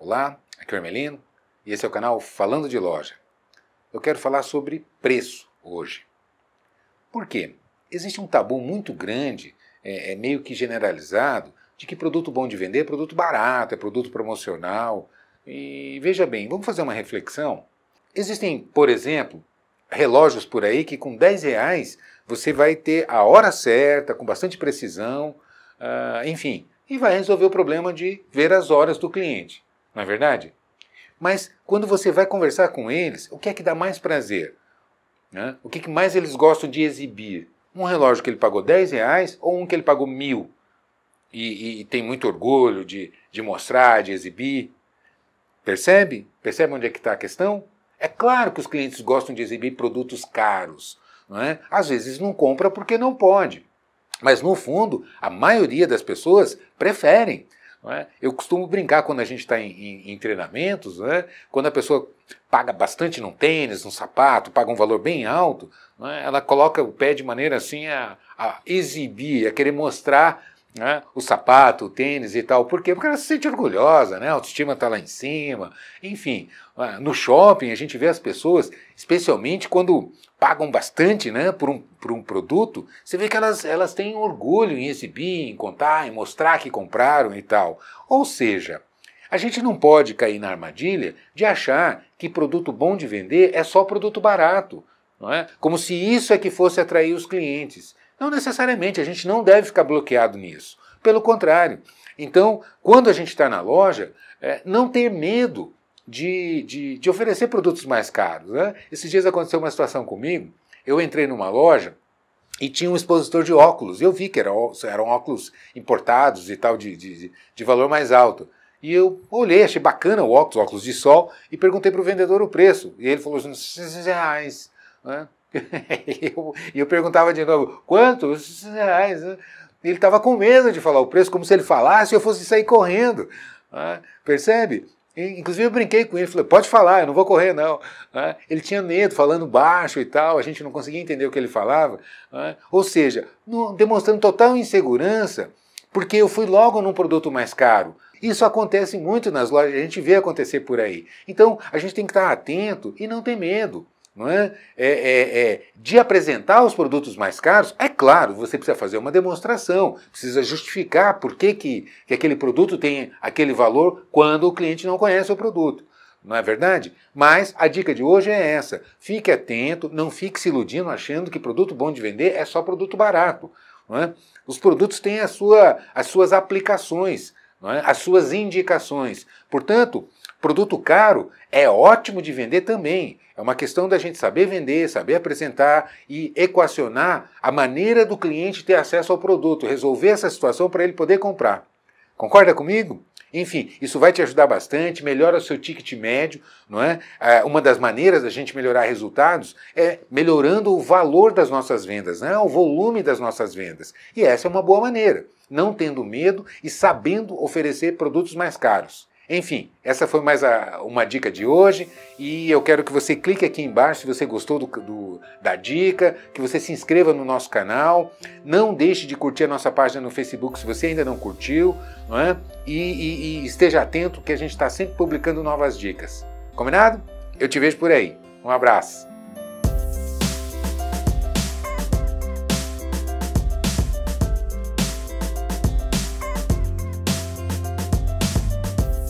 Olá, aqui é o Hermelino e esse é o canal Falando de Loja. Eu quero falar sobre preço hoje. Por quê? Existe um tabu muito grande, é, é meio que generalizado, de que produto bom de vender é produto barato, é produto promocional. E veja bem, vamos fazer uma reflexão. Existem, por exemplo, relógios por aí que com 10 reais você vai ter a hora certa, com bastante precisão, uh, enfim, e vai resolver o problema de ver as horas do cliente não é verdade? Mas quando você vai conversar com eles, o que é que dá mais prazer? Né? O que, que mais eles gostam de exibir? Um relógio que ele pagou 10 reais ou um que ele pagou mil e, e, e tem muito orgulho de, de mostrar, de exibir? Percebe? Percebe onde é que está a questão? É claro que os clientes gostam de exibir produtos caros. Não é? Às vezes não compra porque não pode. Mas no fundo, a maioria das pessoas preferem é? Eu costumo brincar quando a gente está em, em, em, treinamentos, é? quando a pessoa paga bastante num tênis, num sapato, paga um valor bem alto, é? ela coloca o pé de maneira assim a, a exibir, a querer mostrar né? o sapato, o tênis e tal. Por quê? Porque ela se sente orgulhosa, né? a autoestima está lá em cima. Enfim, ah, no shopping a gente vê as pessoas, especialmente quando pagam bastante né, por, um, por um produto, você vê que elas, elas têm orgulho em exibir, em contar, em mostrar que compraram e tal. Ou seja, a gente não pode cair na armadilha de achar que produto bom de vender é só produto barato. Não é? Como se isso é que fosse atrair os clientes. Não necessariamente, a gente não deve ficar bloqueado nisso. Pelo contrário. Então, quando a gente está na loja, é, não ter medo de, de, de, oferecer produtos mais caros. Né? Esses dias aconteceu uma situação comigo. Eu entrei numa loja e tinha um expositor de óculos. Eu vi que era, eram óculos importados e tal, de, de, de valor mais alto. E eu olhei, achei bacana o óculos, óculos de sol, e perguntei para o vendedor o preço. E ele falou assim, 600 reais. Né? e eu, eu, perguntava de novo, quantos reais? Ele estava com medo de falar o preço, como se ele falasse e eu fosse sair correndo. Né? percebe? Inclusive eu brinquei com ele, falei, pode falar, eu não vou correr não. Né? Ele tinha medo, falando baixo e tal, a gente não conseguia entender o que ele falava. Né? Ou seja, demonstrando total insegurança, porque eu fui logo num produto mais caro. Isso acontece muito nas lojas, a gente vê acontecer por aí. Então a gente tem que estar atento e não ter medo não é? É, é, é? de apresentar os produtos mais caros, é claro, você precisa fazer uma demonstração, precisa justificar por que, que, que aquele produto tem aquele valor quando o cliente não conhece o produto. Não é verdade? Mas a dica de hoje é essa: fique atento, não fique se iludindo achando que produto bom de vender é só produto barato. É? Os produtos têm a sua, as suas aplicações é? as suas indicações. Portanto, produto caro é ótimo de vender também. É uma questão da gente saber vender, saber apresentar e equacionar a maneira do cliente ter acesso ao produto, resolver essa situação para ele poder comprar. Concorda comigo? Enfim, isso vai te ajudar bastante, melhora o seu ticket médio, não é? é uma das maneiras da gente melhorar resultados é melhorando o valor das nossas vendas, é? o volume das nossas vendas. E essa é uma boa maneira, não tendo medo e sabendo oferecer produtos mais caros. Enfim, essa foi mais a, uma dica de hoje e eu quero que você clique aqui embaixo se você gostou do, do, da dica, que você se inscreva no nosso canal, não deixe de curtir a nossa página no Facebook se você ainda não curtiu, não é? e, e, e esteja atento que a gente está sempre publicando novas dicas. Combinado? Eu te vejo por aí. Um abraço!